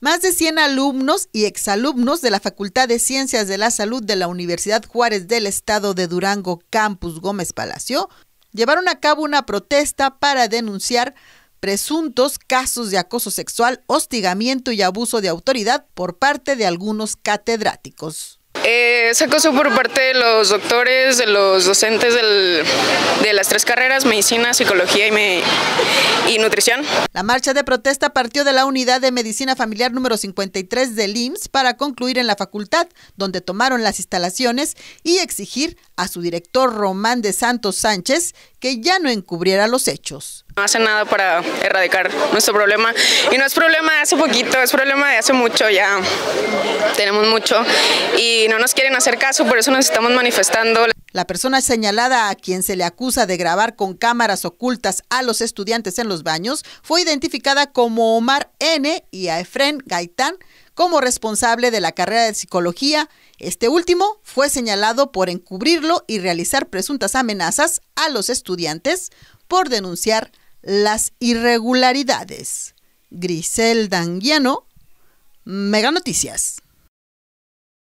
Más de 100 alumnos y exalumnos de la Facultad de Ciencias de la Salud de la Universidad Juárez del Estado de Durango, Campus Gómez Palacio, llevaron a cabo una protesta para denunciar presuntos casos de acoso sexual, hostigamiento y abuso de autoridad por parte de algunos catedráticos. Eh, es acoso por parte de los doctores, de los docentes de las tres carreras, medicina, psicología y, nutrición. La marcha de protesta partió de la unidad de medicina familiar número 53 del IMSS para concluir en la facultad, donde tomaron las instalaciones y exigir a su director Román de Santos Sánchez que ya no encubriera los hechos. No hace nada para erradicar nuestro problema y no es problema de hace poquito, es problema de hace mucho ya. Tenemos mucho y no nos quieren hacer caso, por eso nos estamos manifestando. La persona señalada a quien se le acusa de grabar con cámaras ocultas a los estudiantes en los baños fue identificada como Omar N y a Efren Gaitán como responsable de la carrera de psicología. Este último fue señalado por encubrirlo y realizar presuntas amenazas a los estudiantes por denunciar las irregularidades. Grisel Danguiano, Mega Noticias.